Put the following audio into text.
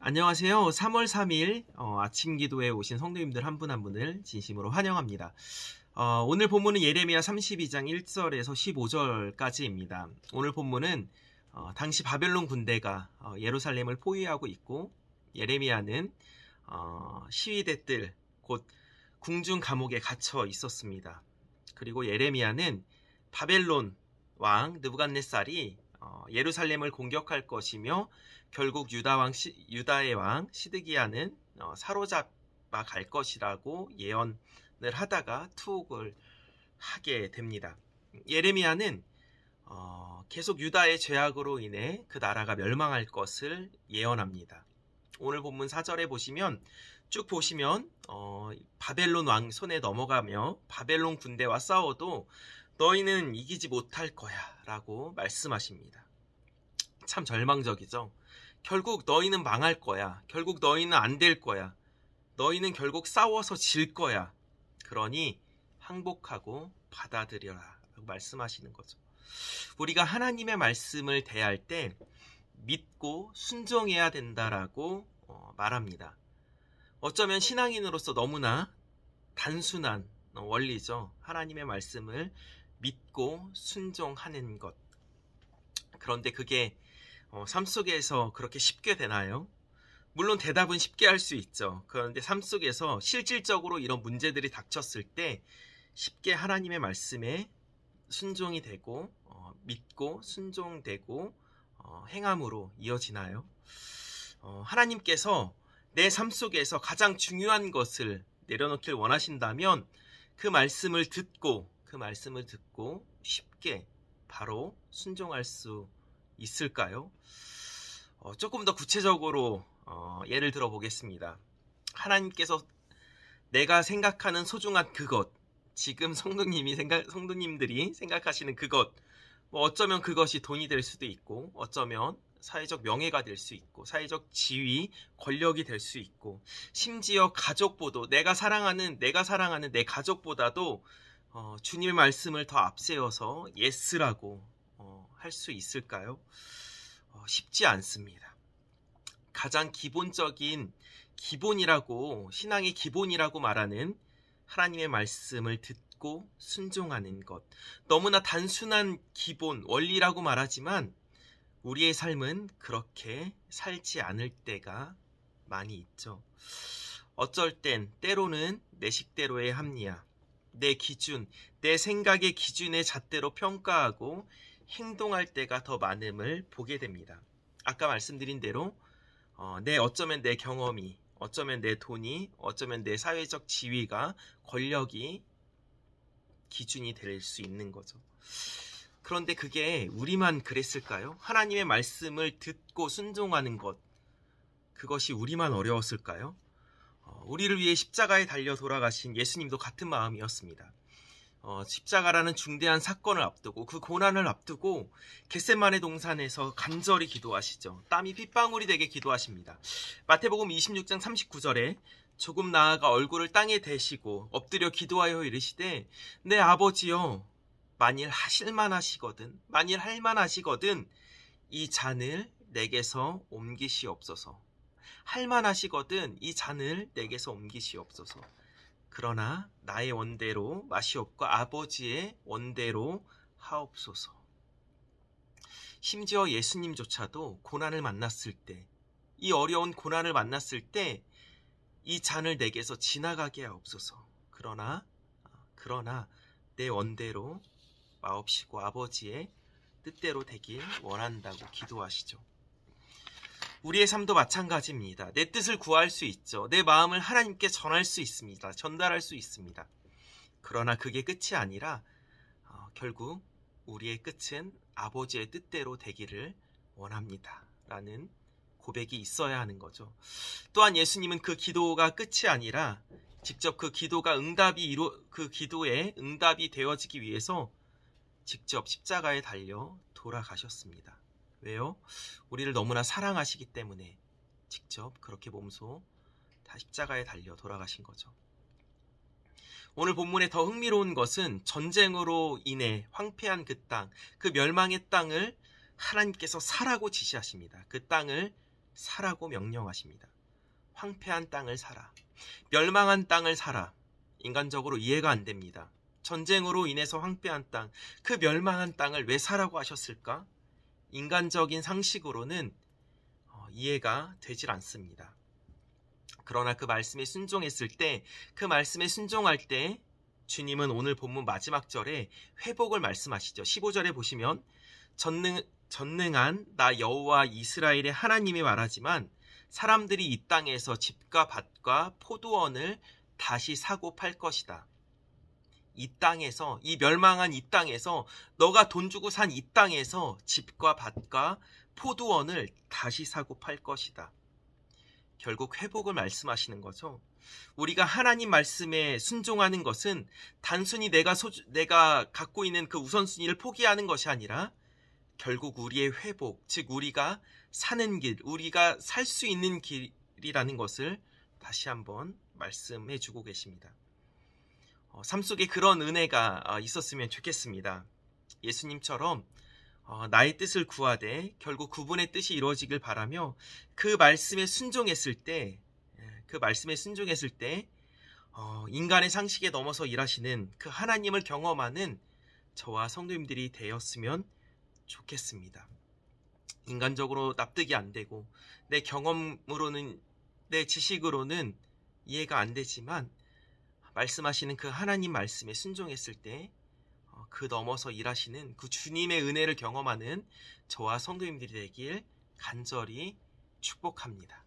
안녕하세요. 3월 3일 어, 아침 기도에 오신 성도님들 한 분한 한 분을 진심으로 환영합니다. 어, 오늘 본문은 예레미야 32장 1절에서 15절까지입니다. 오늘 본문은 어, 당시 바벨론 군대가 어, 예루살렘을 포위하고 있고 예레미야는 어, 시위대들 곧 궁중 감옥에 갇혀 있었습니다. 그리고 예레미야는 바벨론 왕 느부갓네살이 어, 예루살렘을 공격할 것이며 결국 유다왕 시, 유다의 왕 시드기야는 어, 사로잡아 갈 것이라고 예언을 하다가 투옥을 하게 됩니다. 예레미야는 어, 계속 유다의 죄악으로 인해 그 나라가 멸망할 것을 예언합니다. 오늘 본문 4절에 보시면 쭉 보시면 어, 바벨론 왕 손에 넘어가며 바벨론 군대와 싸워도 너희는 이기지 못할 거야 라고 말씀하십니다. 참 절망적이죠. 결국 너희는 망할 거야. 결국 너희는 안 될 거야. 너희는 결국 싸워서 질 거야. 그러니 항복하고 받아들여라. 라고 말씀하시는 거죠. 우리가 하나님의 말씀을 대할 때 믿고 순종해야 된다라고 어, 말합니다. 어쩌면 신앙인으로서 너무나 단순한 원리죠. 하나님의 말씀을 믿고 순종하는 것. 그런데 그게 어, 삶 속에서 그렇게 쉽게 되나요? 물론 대답은 쉽게 할 수 있죠. 그런데 삶 속에서 실질적으로 이런 문제들이 닥쳤을 때 쉽게 하나님의 말씀에 순종이 되고 어, 믿고 순종되고 어, 행함으로 이어지나요? 어, 하나님께서 내 삶 속에서 가장 중요한 것을 내려놓길 원하신다면 그 말씀을 듣고 그 말씀을 듣고 쉽게 바로 순종할 수 있을까요? 어, 조금 더 구체적으로 어, 예를 들어 보겠습니다. 하나님께서 내가 생각하는 소중한 그것, 지금 성도님이 생각, 성도님들이 생각하시는 그것, 뭐 어쩌면 그것이 돈이 될 수도 있고, 어쩌면 사회적 명예가 될 수 있고, 사회적 지위, 권력이 될 수 있고, 심지어 가족보다 내가 사랑하는 내가 사랑하는 내 가족보다도 어, 주님의 말씀을 더 앞세워서 예스라고 어, 할 수 있을까요? 어, 쉽지 않습니다. 가장 기본적인 기본이라고 신앙의 기본이라고 말하는 하나님의 말씀을 듣고 순종하는 것 너무나 단순한 기본 원리라고 말하지만 우리의 삶은 그렇게 살지 않을 때가 많이 있죠. 어쩔 땐 때로는 내 식대로의 합리화, 내 기준, 내 생각의 기준의 잣대로 평가하고 행동할 때가 더 많음을 보게 됩니다. 아까 말씀드린 대로 어, 내 어쩌면 내 경험이, 어쩌면 내 돈이, 어쩌면 내 사회적 지위가 권력이 기준이 될 수 있는 거죠. 그런데 그게 우리만 그랬을까요? 하나님의 말씀을 듣고 순종하는 것, 그것이 우리만 어려웠을까요? 우리를 위해 십자가에 달려 돌아가신 예수님도 같은 마음이었습니다. 어, 십자가라는 중대한 사건을 앞두고 그 고난을 앞두고 겟셋만의 동산에서 간절히 기도하시죠. 땀이 핏방울이 되게 기도하십니다. 마태복음 26장 39절에 조금 나아가 얼굴을 땅에 대시고 엎드려 기도하여 이르시되 내 아버지여 만일 하실만 하시거든 만일 할만 하시거든 이 잔을 내게서 옮기시옵소서 할만하시거든 이 잔을 내게서 옮기시옵소서. 그러나 나의 원대로 마시옵고 아버지의 원대로 하옵소서. 심지어 예수님조차도 고난을 만났을 때, 이 어려운 고난을 만났을 때, 이 잔을 내게서 지나가게 하옵소서. 그러나, 그러나, 내 원대로 마옵시고 아버지의 뜻대로 되길 원한다고 기도하시죠. 우리의 삶도 마찬가지입니다. 내 뜻을 구할 수 있죠. 내 마음을 하나님께 전할 수 있습니다. 전달할 수 있습니다. 그러나 그게 끝이 아니라 어, 결국 우리의 끝은 아버지의 뜻대로 되기를 원합니다. 라는 고백이 있어야 하는 거죠. 또한 예수님은 그 기도가 끝이 아니라 직접 그 기도가 응답이 이루, 그 기도에 응답이 되어지기 위해서 직접 십자가에 달려 돌아가셨습니다. 왜요? 우리를 너무나 사랑하시기 때문에 직접 그렇게 몸소 다 십자가에 달려 돌아가신 거죠. 오늘 본문에 더 흥미로운 것은 전쟁으로 인해 황폐한 그 땅, 그 멸망의 땅을 하나님께서 사라고 지시하십니다. 그 땅을 사라고 명령하십니다. 황폐한 땅을 사라. 멸망한 땅을 사라. 인간적으로 이해가 안 됩니다. 전쟁으로 인해서 황폐한 땅, 그 멸망한 땅을 왜 사라고 하셨을까? 인간적인 상식으로는 어, 이해가 되질 않습니다. 그러나 그 말씀에 순종했을 때, 그 말씀에 순종할 때, 주님은 오늘 본문 마지막 절에 회복을 말씀하시죠. 15절에 보시면 전능, 전능한 나 여호와 이스라엘의 하나님이 말하지만 사람들이 이 땅에서 집과 밭과 포도원을 다시 사고 팔 것이다. 이 땅에서 이 멸망한 이 땅에서 너가 돈 주고 산 이 땅에서 집과 밭과 포도원을 다시 사고 팔 것이다. 결국 회복을 말씀하시는 거죠. 우리가 하나님 말씀에 순종하는 것은 단순히 내가 소주, 내가 갖고 있는 그 우선순위를 포기하는 것이 아니라 결국 우리의 회복, 즉 우리가 사는 길, 우리가 살 수 있는 길이라는 것을 다시 한번 말씀해 주고 계십니다. 어, 삶 속에 그런 은혜가 어, 있었으면 좋겠습니다. 예수님처럼 어, 나의 뜻을 구하되 결국 구분의 뜻이 이루어지길 바라며 그 말씀에 순종했을 때, 예, 그 말씀에 순종했을 때 어, 인간의 상식에 넘어서 일하시는 그 하나님을 경험하는 저와 성도님들이 되었으면 좋겠습니다. 인간적으로 납득이 안 되고 내 경험으로는 내 지식으로는 이해가 안 되지만 말씀하시는 그 하나님 말씀에 순종했을 때그 어, 넘어서 일하시는 그 주님의 은혜를 경험하는 저와 성도님들이 되길 간절히 축복합니다.